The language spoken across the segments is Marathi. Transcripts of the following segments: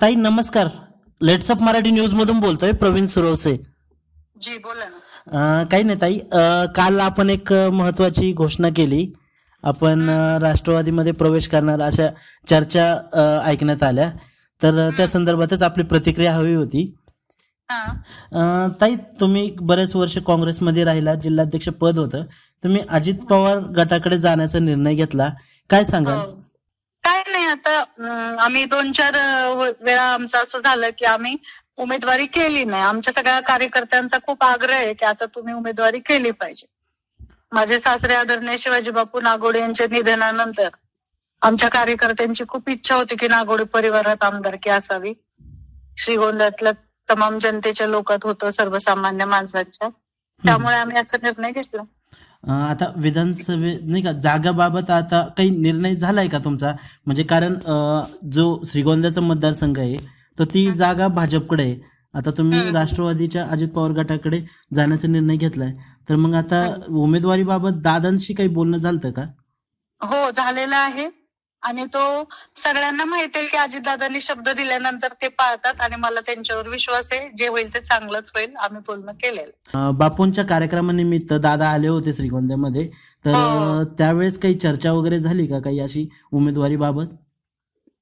ताई नमस्कार लेट्सअप मराठी न्यूज मधून बोलतोय प्रवीण सुरवसे जी बोला काही नाही ताई काल आपण एक महत्वाची घोषणा केली आपण राष्ट्रवादीमध्ये प्रवेश करणार अशा चर्चा ऐकण्यात आल्या तर त्या संदर्भातच आपली प्रतिक्रिया हवी होती ताई तुम्ही बरेच वर्ष काँग्रेसमध्ये राहिला जिल्हाध्यक्ष पद होतं तुम्ही अजित पवार गटाकडे जाण्याचा निर्णय घेतला काय सांगाल हो. आता आम्ही दोन चार वेळा आमचं असं झालं की आम्ही उमेदवारी केली नाही आमच्या सगळ्या कार्यकर्त्यांचा खूप आग्रह आहे की आता तुम्ही उमेदवारी केली पाहिजे माझे सासरे आदरणीय शिवाजी बापू नागोडे यांच्या निधनानंतर आमच्या कार्यकर्त्यांची खूप इच्छा होती की नागोडे परिवारात आमदारकी असावी श्रीगोंद्यातल्या तमाम जनतेच्या लोकात होतं सर्वसामान्य माणसाच्या त्यामुळे आम्ही असा निर्णय घेतला आता विधानसभे नाही का जागाबाबत आता काही निर्णय झालाय का तुमचा म्हणजे कारण जो श्रीगोंद्याचा मतदारसंघ आहे तर ती जागा भाजपकडे आहे आता तुम्ही राष्ट्रवादीच्या अजित पवार गटाकडे जाण्याचा निर्णय घेतलाय तर मग आता उमेदवारीबाबत दादांशी काही बोलणं झालं का हो झालेलं आहे आणि तो सगळ्यांना माहिती आहे की अजितदादांनी शब्द दिल्यानंतर ते पाळतात आणि मला त्यांच्यावर विश्वास आहे जे होईल ते चांगलंच होईल आम्ही पूर्ण केलेलं बापूंच्या कार्यक्रमानिमित्त दादा आले होते श्रीगोंद्यामध्ये तर हो. त्यावेळेस काही चर्चा वगैरे झाली का काही अशी उमेदवारी बाबत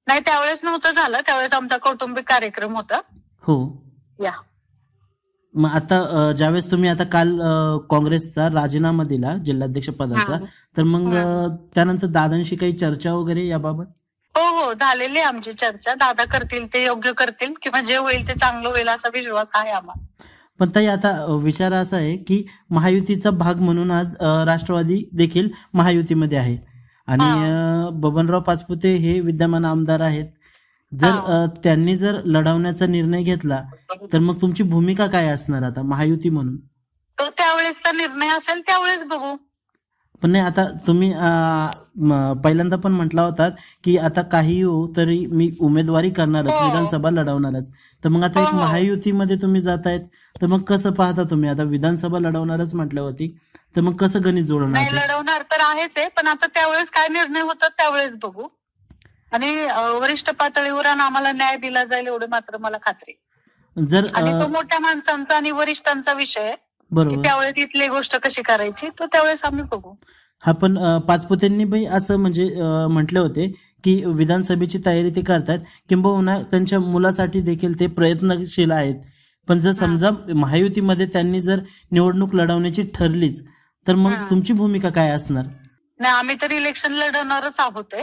नाही त्यावेळेस नव्हतं झालं त्यावेळेस आमचा कौटुंबिक कार्यक्रम होता हो या मग आता ज्यावेळेस तुम्ही आता काल काँग्रेसचा राजीनामा दिला जिल्हाध्यक्ष पदाचा तर मग त्यानंतर दादांशी काही चर्चा वगैरे याबाबत हो हो झालेली आमची चर्चा दादा करतील ते योग्य करतील किंवा जे म्हणजे होईल ते चांगलं होईल असा विश्वास आहे आम्हाला पण ताई आता विचार असा आहे की महायुतीचा भाग म्हणून आज राष्ट्रवादी देखील महायुतीमध्ये आहे आणि बबनराव पाचपुते हे विद्यमान आमदार आहेत जर त्यांनी जर लढवण्याचा निर्णय घेतला तर मग तुमची भूमिका काय असणार आता महायुती म्हणून त्यावेळेस निर्णय असेल त्यावेळेस बघू पण नाही आता तुम्ही पहिल्यांदा पण म्हटला होता की आता काही हो तरी मी उमेदवारी करणारच हो. विधानसभा लढवणारच तर मग आता एक हो. महायुतीमध्ये तुम्ही जात आहेत तर मग कसं पाहता तुम्ही आता विधानसभा लढवणारच होती तर मग कसं गणित जोडवणार लढवणार तर आहेच आहे पण आता त्यावेळेस काय निर्णय होतात त्यावेळेस बघू आणि वरिष्ठ पातळीवर आम्हाला न्याय दिला जाईल एवढं मात्र मला खात्री जर आणि तो मोठ्या माणसांचा आणि वरिष्ठांचा विषय बरोबर त्यावेळेस तिथली गोष्ट कशी करायची तो त्यावेळेस आम्ही बघू हा पण पाचपुतेंनी असं म्हणजे म्हटले होते की विधानसभेची तयारी ते करतात किंबहुना त्यांच्या मुलासाठी देखील ते प्रयत्नशील आहेत पण जर समजा महायुतीमध्ये त्यांनी जर निवडणूक लढवण्याची ठरलीच तर मग तुमची भूमिका काय असणार नाही आम्ही तर इलेक्शन लढवणारच आहोत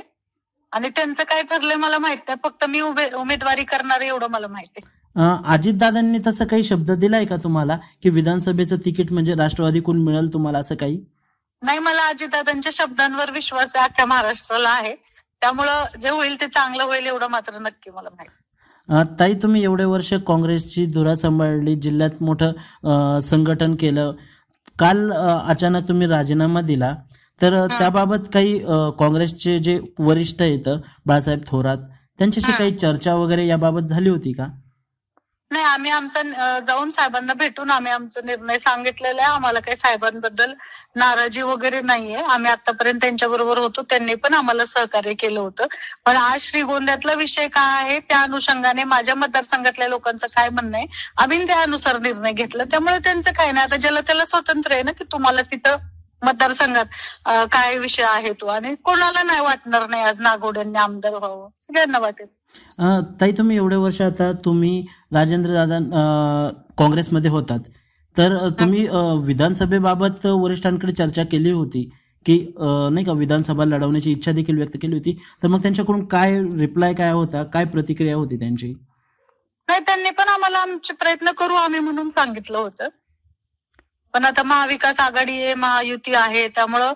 आणि त्यांचं काय ठरलंय मला माहित आहे फक्त मी उमेदवारी करणार एवढं मला माहिती अजितदादांनी तसं काही शब्द दिलाय का तुम्हाला की विधानसभेचं तिकीट म्हणजे राष्ट्रवादी कोण मिळेल तुम्हाला असं काही नाही मला अजितदादांच्या शब्दांवर विश्वास आहे अख्ख्या महाराष्ट्राला आहे त्यामुळं जे होईल ते चांगलं होईल एवढं मात्र नक्की मला माहिती ताई तुम्ही एवढे वर्ष काँग्रेसची धुरा सांभाळली जिल्ह्यात मोठं संघटन केलं काल अचानक तुम्ही राजीनामा दिला तर त्याबाबत काही काँग्रेसचे जे वरिष्ठ आहेत बाळासाहेब थोरात त्यांच्याशी काही चर्चा वगैरे याबाबत झाली होती का नाही आम्ही आमचा जाऊन साहेबांना भेटून आम्ही आमचा निर्णय सांगितलेला आहे आम्हाला काही साहेबांबद्दल नाराजी वगैरे नाहीये आम्ही आतापर्यंत त्यांच्याबरोबर होतो त्यांनी पण आम्हाला सहकार्य केलं होतं पण आज श्रीगोंद्यातला विषय काय आहे त्या अनुषंगाने माझ्या मतदारसंघातल्या लोकांचं काय म्हणणं आहे आम्ही त्यानुसार निर्णय घेतला त्यामुळे त्यांचं काय नाही आता ज्याला त्याला स्वतंत्र आहे ना की तुम्हाला तिथं मतदारसंघात काय विषय आहे तो आणि कोणाला नाही वाटणार नाही आज नागोड्यांनी आमदार व्हावं सगळ्यांना वाटेल ताई तुम्ही एवढे वर्ष आता तुम्ही राजेंद्र दादा काँग्रेसमध्ये होतात तर तुम्ही विधानसभेबाबत वरिष्ठांकडे चर्चा केली होती की नाही का विधानसभा लढवण्याची इच्छा देखील व्यक्त केली होती तर मग त्यांच्याकडून काय रिप्लाय काय होता काय प्रतिक्रिया होती त्यांची नाही त्यांनी पण आम्हाला आमचे प्रयत्न करू आम्ही म्हणून सांगितलं होतं पण आता महाविकास आघाडी आहे महायुती आहे त्यामुळं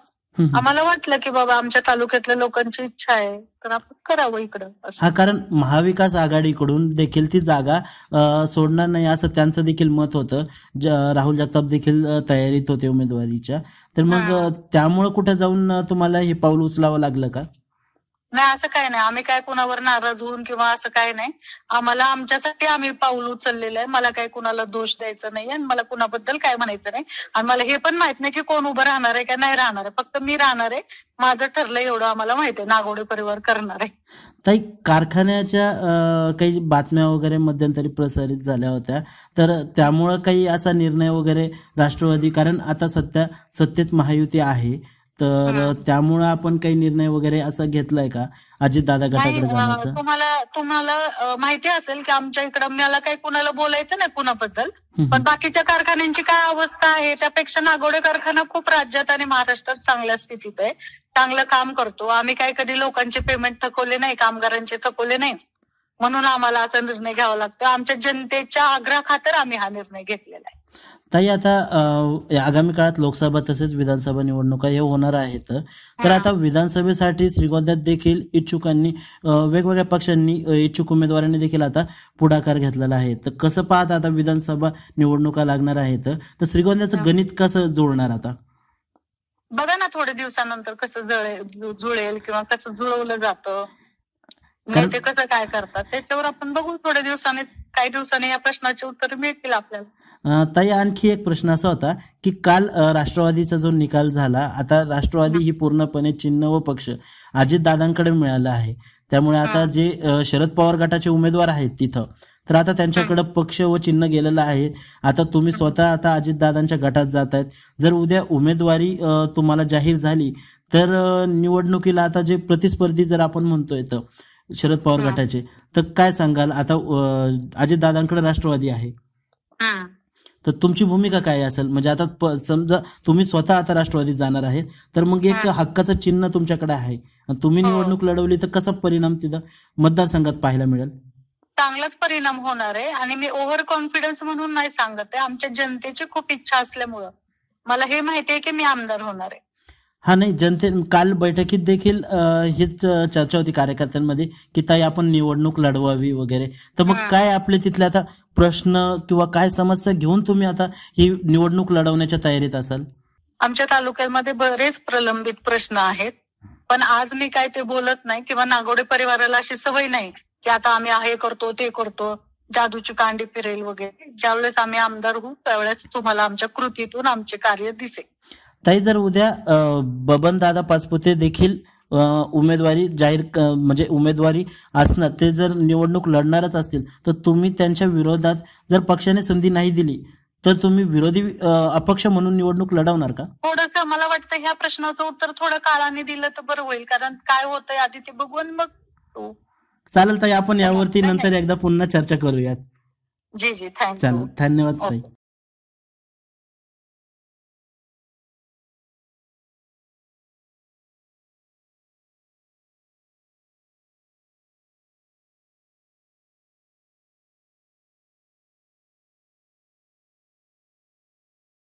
आम्हाला वाटलं की बाबा आमच्या तालुक्यातल्या लोकांची इच्छा आहे तर आपण करावं इकडं हा कारण महाविकास आघाडीकडून देखील ती जागा सोडणार नाही असं त्यांचं देखील मत होतं राहुल जगताप देखील तयारीत होते उमेदवारीच्या तर मग त्यामुळे कुठे जाऊन तुम्हाला हे पाऊल उचलावं लागलं का नाही असं काय नाही आम्ही काय कुणावर नाराज होऊन किंवा असं काय नाही आम्हाला आमच्यासाठी आम्ही पाऊल उचललेलं आहे मला काय कुणाला दोष द्यायचा नाही आणि मला कुणाबद्दल काय म्हणायचं नाही आणि मला हे पण माहित नाही की कोण उभं राहणार आहे का नाही राहणार आहे फक्त मी राहणार आहे माझं ठरलं एवढं आम्हाला माहित आहे नागोडे परिवार करणार आहे ताई कारखान्याच्या काही बातम्या वगैरे मध्यंतरी प्रसारित झाल्या होत्या तर त्यामुळं काही असा निर्णय वगैरे राष्ट्रवादी कारण आता सध्या सत्तेत महायुती आहे तर त्यामुळे आपण काही निर्णय वगैरे असा घेतलाय का दादा गटाकडे तुम्हाला तुम्हाला माहिती असेल की आमच्या इकडं मला काही कुणाला बोलायचं नाही कुणाबद्दल पण बाकीच्या कारखान्यांची काय अवस्था आहे त्यापेक्षा नागोडे कारखाना खूप राज्यात आणि महाराष्ट्रात चांगल्या स्थितीत आहे चांगलं काम करतो आम्ही काही कधी लोकांचे पेमेंट थकवले नाही कामगारांचे थकवले नाही म्हणून आम्हाला असा निर्णय घ्यावा लागतो आमच्या जनतेच्या खातर आम्ही हा निर्णय घेतलेला आहे ताई आता आगामी काळात लोकसभा तसेच विधानसभा निवडणुका हे होणार आहेत तर आता विधानसभेसाठी श्रीगोंद्यात देखील इच्छुकांनी वेगवेगळ्या पक्षांनी इच्छुक उमेदवारांनी देखील आता पुढाकार घेतलेला आहे तर कसं पाहत आता विधानसभा निवडणुका लागणार आहेत तर श्रीगोंद्याचं गणित कसं जुळणार आता बघा ना थोड्या दिवसानंतर कसं जुळेल किंवा कसं जुळवलं जातं ते कसं काय करतात त्याच्यावर आपण बघू थोड्या दिवसांनी काही दिवसांनी या प्रश्नाचे उत्तर मिळतील आपल्याला ताई आणखी एक प्रश्न असा होता की काल राष्ट्रवादीचा जो निकाल झाला आता राष्ट्रवादी ही पूर्णपणे चिन्ह व पक्ष अजितदादांकडे मिळाला आहे त्यामुळे आता जे शरद पवार गटाचे उमेदवार आहेत तिथं तर आता त्यांच्याकडे पक्ष व चिन्ह गेलेलं आहे आता तुम्ही स्वतः आता अजितदादांच्या गटात जात आहेत जर उद्या उमेदवारी तुम्हाला जाहीर झाली तर निवडणुकीला आता जे प्रतिस्पर्धी जर आपण म्हणतोय तर शरद पवार गटाचे तर काय सांगाल आता अजितदादांकडे राष्ट्रवादी आहे तर तुमची भूमिका काय असेल म्हणजे आता समजा तुम्ही स्वतः आता राष्ट्रवादीत जाणार आहे तर मग एक हक्काचं चिन्ह तुमच्याकडे आहे तुम्ही हो. निवडणूक लढवली तर कसा परिणाम तिथं मतदारसंघात पाहायला मिळेल चांगलाच परिणाम होणार आहे आणि मी ओव्हर कॉन्फिडन्स म्हणून नाही सांगत आहे आमच्या जनतेची खूप इच्छा असल्यामुळं मला हे माहिती आहे की मी आमदार होणार आहे हा नाही जनते काल बैठकीत देखील हीच चर्चा होती कार्यकर्त्यांमध्ये की ताई आपण निवडणूक लढवावी वगैरे तर मग काय आपले तिथले आता प्रश्न किंवा काय समस्या घेऊन तुम्ही आता ही निवडणूक लढवण्याच्या तयारीत असाल आमच्या तालुक्यामध्ये बरेच प्रलंबित प्रश्न आहेत पण आज मी काय ते बोलत नाही किंवा नागोडे परिवाराला अशी सवय नाही की आता आम्ही हे करतो ते करतो जादूची कांडी फिरेल वगैरे ज्यावेळेस आम्ही आमदार होऊ त्यावेळेस तुम्हाला आमच्या कृतीतून आमचे कार्य दिसेल ताई जर उद्या बबन दादा पाचपुते देखील उमेदवारी जाहीर म्हणजे उमेदवारी असणार ते जर निवडणूक लढणारच असतील तर तुम्ही त्यांच्या विरोधात जर पक्षाने संधी नाही दिली तर तुम्ही विरोधी अपक्ष म्हणून निवडणूक लढवणार का थोडस मला वाटतं ह्या प्रश्नाचं उत्तर थोडं काळाने दिलं तर बरं होईल कारण काय होतंय आधी ते बघून मग हो. चालेल ताई आपण यावरती नंतर एकदा पुन्हा चर्चा करूयात जी जी थँक्यू चालेल धन्यवाद ताई